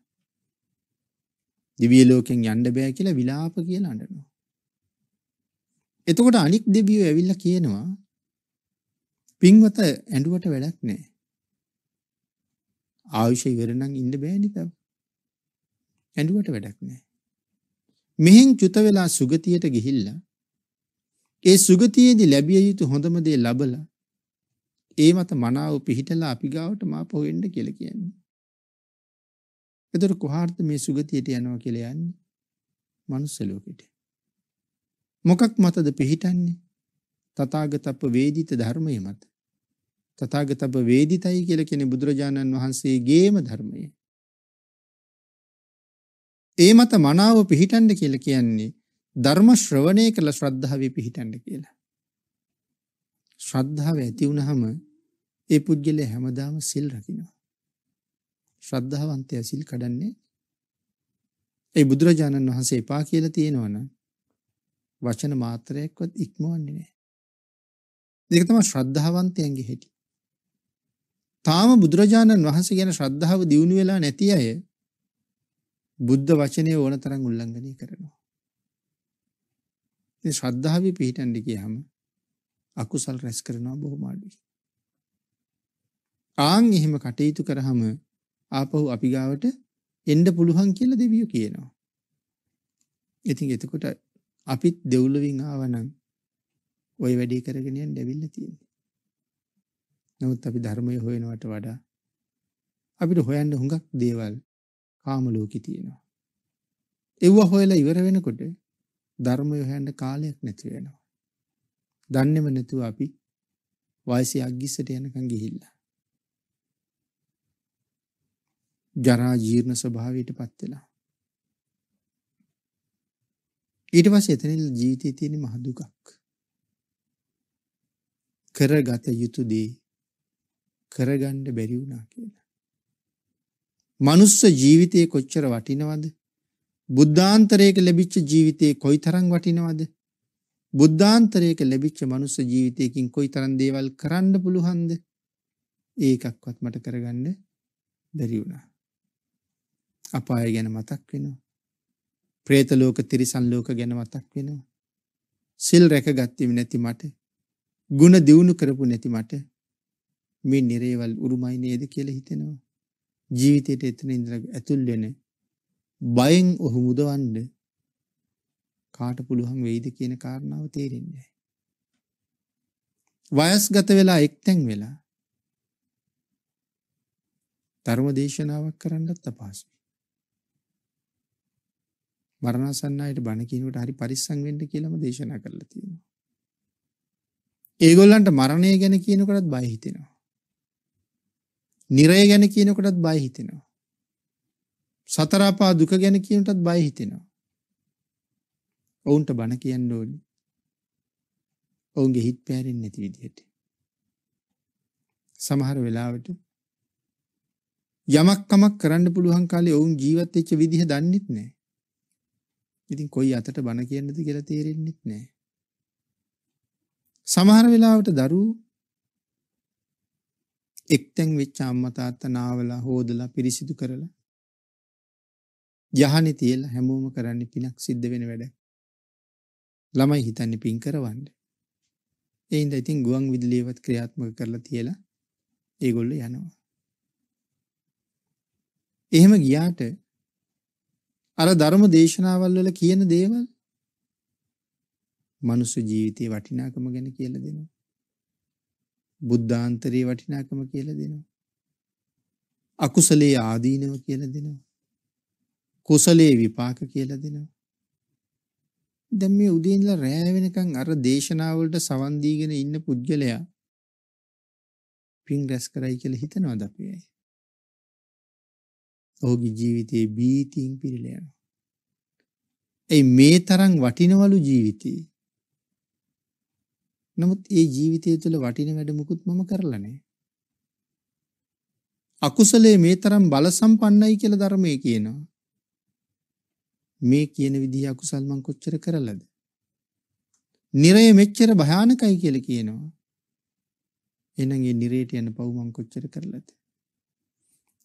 දිව්‍ය ලෝකෙන් යන්න බෑ කියලා විලාප කියලා අඬනවා. එතකොට අනික් දෙවියෝ ඇවිල්ලා කියනවා පින්වත ඇඬුවට වැඩක් නෑ. ආයුෂ ඉවර නම් ඉන්න බෑනේ තමයි. ඇඬුවට වැඩක් නැහැ. මෙහෙන් චුත වෙලා සුගතියට ගිහිල්ලා ඒ සුගතියේදී ලැබිය යුතු හොඳම දේ ලබලා ඒ මත මනාව පිහිටලා අපි ගාවට මාපහු වෙන්න කියලා කියන්නේ. ඒතර කොහාර්ථ මේ සුගතියට යනවා කියලා යන්නේ? මනුස්ස ලෝකෙට. මොකක් මතද පිහිටන්නේ? තථාගතප්ප වේදිත ධර්මයේ මත. තථාගතප්ප වේදිතයි කියලා කියන්නේ බුදුරජාණන් වහන්සේගේම ධර්මයේ. ඒ මත මනාව පිහිටන්ඩ කියල කියන්නේ ධර්ම ශ්‍රවණය කළ ශ්‍රද්ධාව පිහිටන්ඩ කියලා. ශ්‍රද්ධාව ඇති වුණහම ඒ පුද්ගලය හැමදාම සිල් රකිනවා. ශ්‍රද්ධාවන්තය සිල් කඩන්නේ ඒ බුදුරජාණන් වහන්සේ එපා කියලා තියෙනවන වචන මාත්‍රයක්වත් ඉක්මවන්නේ නෑ. දෙක තමයි ශ්‍රද්ධාවන්තයන්ගේ හැටි. තාම බුදුරජාණන් වහන්සේ ගැන ශ්‍රද්ධාව දියුණු වෙලා නැති අය බුද්ධ වචනය ඕන තරම් උල්ලංඝනය කරනවා. ඒ ශ්‍රද්ධාව පිහිටන්න ගියහම අකුසල් රැස් කරනවා බොහොම අඩුයි. ආන් එහෙම කටයුතු කරාම ආපහු අපි ගාවට එන්න පුළුවන් කියලා දෙවියෝ කියනවා. ඉතින් එතකොට අපිත් දෙව්ලොවින් ආවනම් ওই වැඩේ කරගෙන යන්න දෙවිල්ල තියෙනවා. නමුත් අපි ධර්මය හොයනවට වඩා අපිට හොයන්න හුඟක් දේවල් කාම ලෝකේ තියෙනවා. ඒව හොයලා ඉවර වෙනකොට ධර්මය හොයන්න කාලයක් නැති වෙනවා. දන්නේම නැතුව අපි වයසේ අග්ගිස්සට යනකම් ගිහිල්ලා. ජරා ජීර්ණ ස්වභාවයටපත් වෙලා. ඊට පස්සේ එතනින් ජීවිතයේ තියෙන මහ දුකක්. කරගත යුතු දේ කරගන්න බැරි වුණා කියලා. මනුස්ස ජීවිතයේ කොච්චර වටිනවද? බුද්ධාන්තරයක ලැබිච්ච ජීවිතේ කොයිතරම් වටිනවද? බුද්ධාන්තරයක ලැබිච්ච මනුස්ස ජීවිතයකින් කොයිතරම් දේවල් කරන්න පුළුවන්ද? ඒකක්වත් මට කරගන්න බැරි වුණා. අපාය ගැන මතක් වෙනවා. പ്രേත ලෝක, තිරිසන් ලෝක ගැන මතක් වෙනවා. සිල් රැකගත්තේ නැති මට, ಗುಣ දියුණු කරපු නැති මට මේ නිරේවල් උරුමයි නේද කියලා හිතෙනවා. ජීවිතයට එතන ඉඳලා ඇතුල් වෙන බයෙන් ඔහු මුදවන්න කාට පුළුවන් වෙයිද කියන කාරණාව තේරෙන්නේ නැහැ. වයස්ගත වෙලා එක්තැන් වෙලා ධර්ම දේශනාවක් කරන්නත් අපහසුයි. මරණසන්න අයට බණ කියනකොට හරි පරිස්සම් වෙන්න කියලාම දේශනා කරලා තියෙනවා. ඒගොල්ලන්ට මරණය ගැන කියනකොටත් බය හිතෙනවා. නිරය ගැන කියනකොටත් බය හිතෙනවා. සතර අපා දුක ගැන කියනටත් බය හිතෙනවා. ඔවුන්ට බන කියන්න ඕනි. ඔවුන්ගේ හිත් පෑරෙන්නේ නැති විදිහට. සමහර වෙලාවට යමක් කමක් කරන්න පුළුවන් කාලේ ඔවුන් ජීවත් වෙච්ච විදිහ දන්නෙත් නැහැ. ඉතින් කොයි අතට බන කියන්නද කියලා තේරෙන්නෙත් නැහැ. සමහර වෙලාවට දරුවෝ එක්තැන් වෙච්ච අම්මා තාත්තා නාවලා හොදලා පිරිසිදු කරලා යහනේ තියලා හැමෝම කරන්නේ පිනක් සිද්ධ වෙන වැඩක්. ළමයි හිතන්නේ පින් කරවන්න. ඒ හින්දා ඉතින් ගුවන් විදුලියවත් ක්‍රියාත්මක කරලා තියලා ඒගොල්ලෝ යනවා. එහෙම ගියාට අර ධර්ම දේශනාවල් වල කියන දේවල් මනුස්ස ජීවිතයේ වටිනාකම ගැන කියලා දෙනවා. බුද්ධාන්තරයේ වටිනාකම කියලා දෙනවා. අකුසලයේ ආදීනව කියලා දෙනවා. කුසලයේ විපාක කියලා දෙනවා. දැන් මේ උදේ ඉඳලා රෑ වෙනකන් අර දේශනාවලට සවන් දීගෙන ඉන්න පුජ්‍යලයා පින් රැස් කරයි කියලා හිතනවාද අපි අය? ඔහුගේ ජීවිතේ බීතියෙන් පිරලා යනවා. ඒ මේ තරම් වටිනවලු ජීවිතේ නමුත් ඒ ජීවිතය තුළ වටින වැඩ මුකුත් මම කරලා නැහැ. අකුසලයේ මේ තරම් බල සම්පන්නයි කියලා ධර්මයේ කියනවා. මේ කියන විදිහ අකුසල් මං කොච්චර කරලාද? නිරය මෙච්චර භයානකයි කියලා කියනවා. එහෙනම් ඒ නිරේට යන පව් මං කොච්චර කරලාද?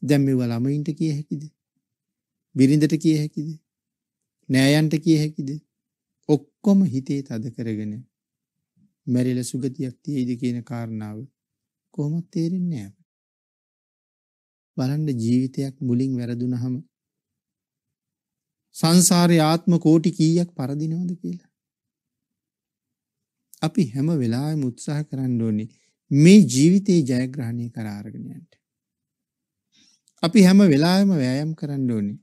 දැන් මේව ළමයින්ට කිය හැකිද? බිරිඳට කිය හැකිද? නෑයන්ට කිය හැකිද? ඔක්කොම හිතේ තද කරගෙන මැරිලා සුගතියක් තියෙයිද කියන කාරණාව කොහොමද තේරෙන්නේ අපිට බලන්න ජීවිතයක් මුලින් වැරදුනහම සංසාරේ ආත්ම කෝටි කීයක් පරදිනවද කියලා අපි හැම වෙලාවෙම උත්සාහ කරන්න ඕනේ මේ ජීවිතේ ජයග්‍රහණය කර අරගෙන යන්න. අපි හැම වෙලාවෙම වෑයම් කරන්න ඕනේ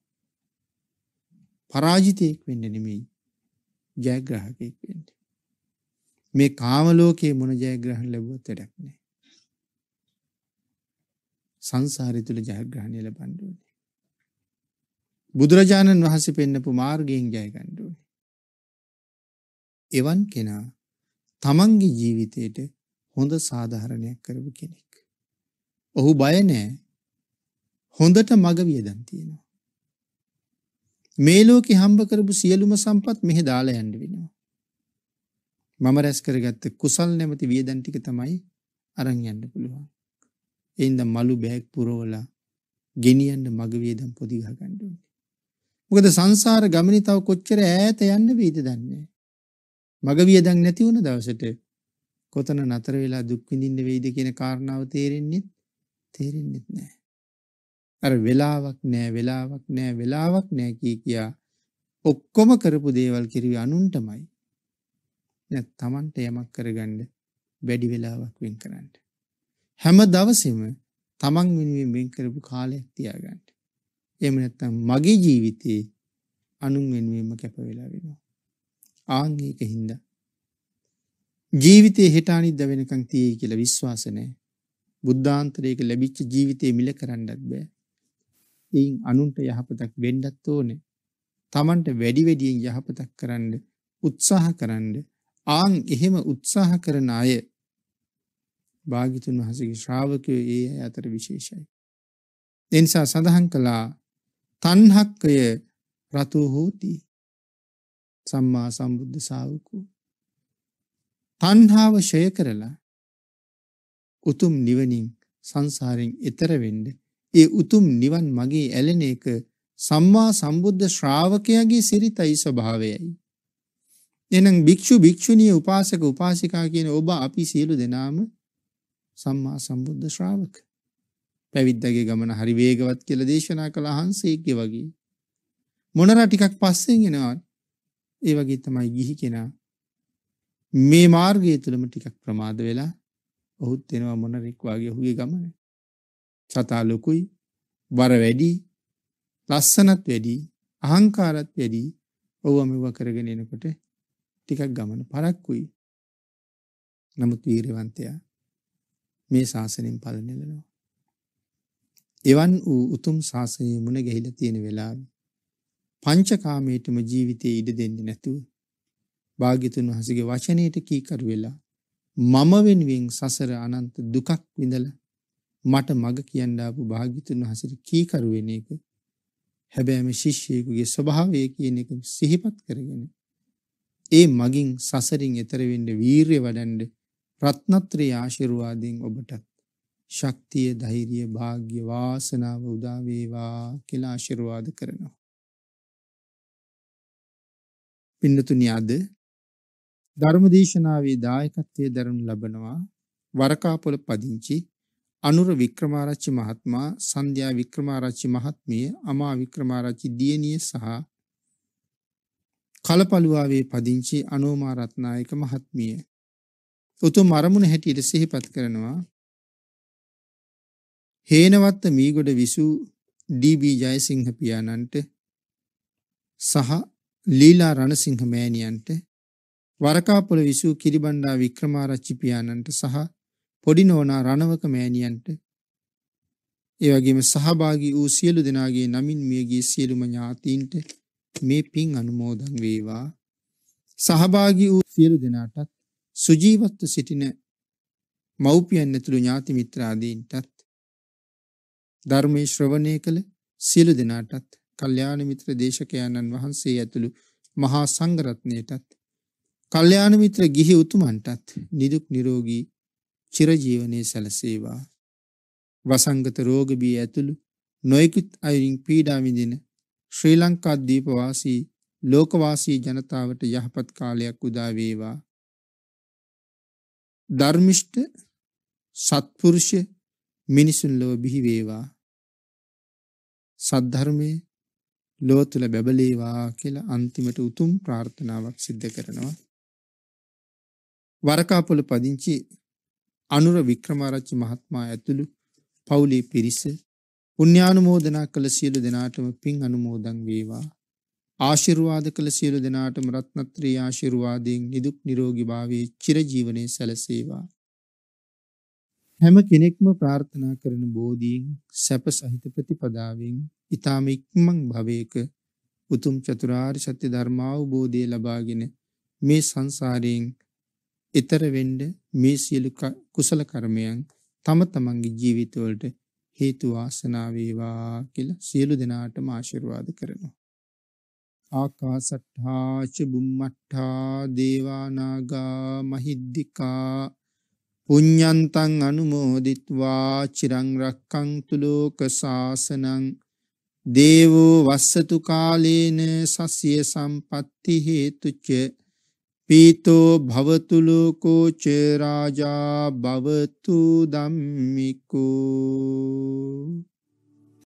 පරාජිතයෙක් වෙන්න නෙමෙයි ජයග්‍රහකයෙක් වෙන්න. මේ කාම ලෝකයේ මොන ජයග්‍රහණ ලැබුවත් වැඩක් නැහැ. සංසාරය තුල ජයග්‍රහණය ලබන්න ඕනේ. බුදුරජාණන් වහන්සේ පෙන්නපු මාර්ගයෙන් ජය ගන්න ඕනේ. එවන් කෙනා තමන්ගේ ජීවිතයට හොඳ සාධාරණයක් කරපු කෙනෙක්. ඔහු බය නැහැ. හොඳට මග වියදම් තියෙනවා. මේ ලෝකේ හම්බ කරපු සියලුම සම්පත් මෙහි දාලා යන්න වෙනවා. මම රැස් කරගත්ත කුසල් නැමති වියදන් ටික තමයි අරන් යන්න පුළුවන්. එයින්ද මලු බෑග් පුරවලා ගෙනියන්න මග වියදම් පොදි ගහ ගන්න ඕනේ. මොකද සංසාර ගමනේ තව කොච්චර ඈත යන්න වේද දන්නේ මග වියදම් නැති වුණ දවසට කොතන නතර වෙලා දුක් විඳින්න වෙයිද කියන කාරණාව තේරෙන්නේ තේරෙන්නේ නැහැ. අර වෙලාවක් නෑ වෙලාවක් නෑ වෙලාවක් නෑ කී කියා ඔක්කොම කරපු දේවල් කිරුවේ අනුන්ටමයි. නැත් Tamanට යමක් කරගන්න වැඩි වෙලාවක් වෙන් කරන්න. හැම දවසෙම Taman වෙනුවෙන් වෙන් කරපු කාලයක් තියාගන්න. එහෙම නැත්නම් මගේ ජීවිතේ අනුන් වෙනුවෙන්ම කැප වෙලා වෙනවා. ආන් ඒකින්ද ජීවිතේ හෙට අනිද්දා වෙනකන් තියෙයි කියලා විශ්වාස නැහැ. බුද්ධාන්තරයක ලැබිච්ච ජීවිතේ මිල කරන්නත් බෑ. එයින් අනුන්ට යහපතක් වෙන්නත් ඕනේ. Tamanට වැඩි වැඩියෙන් යහපතක් කරන්න උත්සාහ කරන්න ආන් එහෙම උත්සාහ කරන අය භාගිතුන් වහසගේ ශ්‍රාවකය ඒ අය අතර විශේෂයි. දෙනිසා සඳහන් කළා තන්හක්කය රතු හෝති සම්මා සම්බුද්ධ සාවකු තන්හාව ශය කරලා උතුම් නිවනින් සංසාරෙන් එතරවෙඩ ඒ උතුම් නිවන් මගේ ඇලෙන එක සම්මා සම්බුද්ධ ශ්‍රාවකයාගේ සිරිතයි ස්වභාවයයි. එහෙනම් භික්ෂු භික්ෂුණී උපාසක උපාසිකා කියන ඔබ අපි සියලු දෙනාම සම්මා සම්බුද්ධ ශ්‍රාවක. පැවිද්දගේ ගමන හරි වේගවත් කියලා දේශනා කළ අහන්සේගේ වගේ. මොනරා ටිකක් පස්සෙන් එනවා. ඒ වගේ තමයි ගිහි කෙනා. මේ මාර්ගය තුළම ටිකක් ප්‍රමාද වෙලා ඔහුත් එනවා මොනරෙක් වගේ ඔහුගේ ගමන. සතා ලොකුයි, බර වැඩි, ලස්සනත් වැඩි, අහංකාරත් වැඩි. ඔවම මෙව කරගෙන එනකොට ටිකක් ගමන පරක්කුයි. නමුත් වීරවන්තයා මේ ශාසනයෙන් පල නෙලනවා. එවන් වූ උතුම් ශාසනය මුණ ගැහිලා තියෙන වෙලාවේ පංචකාමයටම ජීවිතේ ඉඩ දෙන්නේ නැතුව භාග්‍යතුන් වහන්සේගේ වචනයට කීකරු වෙලා මම වෙනුවෙන් සසර අනන්ත දුකක් විඳලා මට මග කියන්න ආපු භාග්‍යතුන් වහන්සේට කීකරු වෙන එක හැබැයි මේ ශිෂ්‍යයෙකුගේ ස්වභාවය කියන එක සිහිපත් කරගෙන ඒ මගින් සසරින් එතර වෙන්න වීරිය වඩන්න රත්නත්‍රයේ ආශිර්වාදයෙන් ඔබටත් ශක්තිය ධෛර්යය වාග්ය වාසනාව උදා වේවා කියලා ආශිර්වාද කරනවා. පින්නතුනි අද ධර්මදේශනාවේ දායකත්වයේ දරනු ලබනවා වරකාපොළ පදිංචි අනුර වික්‍රමාරච්චි මහත්මයා, සන්ධ්‍යා වික්‍රමාරච්චි මහත්මිය, අමා වික්‍රමාරච්චි දියණිය සහ කලපලුවාවේ පදිංචි අනෝමා රත්නායක මහත්මිය උතුම් අරමුණ හැටියට සිහිපත් කරනවා හේනවත්ත මීගොඩ විසූ ඩී.බී. ජයසිංහ පියාණන්ට සහ ලීලා රණසිංහ මෑණියන්ට වරකාපොළ විසූ කිරිබණ්ඩා වික්‍රමාරච්චි පියාණන්ට සහ පොඩි නෝනා රණවක මෑණියන්ට ඒ වගේම සහභාගී වූ සියලු දෙනාගේ නමින් මියගිය සියලුම ඥාතීන්ට මේ පින් අනුමෝදන් වේවා සහභාගී වූ සියලු දෙනාටත් සුජීවත්ව සිටින මව්පියන් ඇතුළු ඥාති මිත්‍රාදීන්ටත් ධර්මයේ ශ්‍රවණය කළ සියලු දෙනාටත් කල්යාණ මිත්‍ර දේශකයන්න් වහන්සේ ඇතුළු මහා සංඝරත්නයටත් කල්යාණ මිත්‍ර ගිහි උතුමන්ටත් නිදුක් නිරෝගී චිරජීවනයේ සැලසේවා වසංගත රෝග බිය ඇතුළු නොයෙකුත් අයුරින් පීඩා විඳින ශ්‍රී ලංකා දීපවාසී ලෝකවාසී ජනතාවට යහපත් කාලයක් උදා වේවා. ධර්මිෂ්ඨ සත්පුරුෂ මිනිසුන් ලොව බිහි වේවා. සද්ධර්මයේ ලොව තුල බැබලේවා කියලා අන්තිමට උතුම් ප්‍රාර්ථනාවක් සිද්ධ කරනවා. වරකාපොළ පදිංචි අනුර වික්‍රමාරච්චි මහත්මයා ඇතුළු පවුලේ පිරිස පුණ්‍යානුමෝදනා කළ සියලු දෙනාටම පින් අනුමෝදන් වේවා. ආශිර්වාද කළ සියලු දෙනාටම රත්නත්‍රී ආශිර්වාදයෙන් නිදුක් නිරෝගී භාවයේ චිරජීවනයේ සැලසේවා. හැම කෙනෙක්ම ප්‍රාර්ථනා කරන බෝධීන් සැප සහිත ප්‍රතිපදාවෙන් ඊ타ම ඉක්මන් භවයක උතුම් චතුරාර්ය සත්‍ය ධර්මාවබෝධය ලබාගෙන මේ සංසාරයෙන් එතර වෙන්න මේ සියලු කුසල කර්මයන් තම තමන්ගේ ජීවිතවලට හේතු වාසනා වේවා කියලා සියලු දෙනාටම ආශිර්වාද කරනවා. ආකාසට්ඨා ච බුම්මට්ඨා දේවා නාග මහිද්దికා පුඤ්ඤන්තං අනුමෝදිත්වා චිරං රක්ඛන්තු ලෝක සාසනං දේවෝ වස්සතු කාලේන සස්්‍ය සම්පatti හේතුච පීතෝ භවතුලෝකෝ චරාජා භවතු ධම්මිකෝ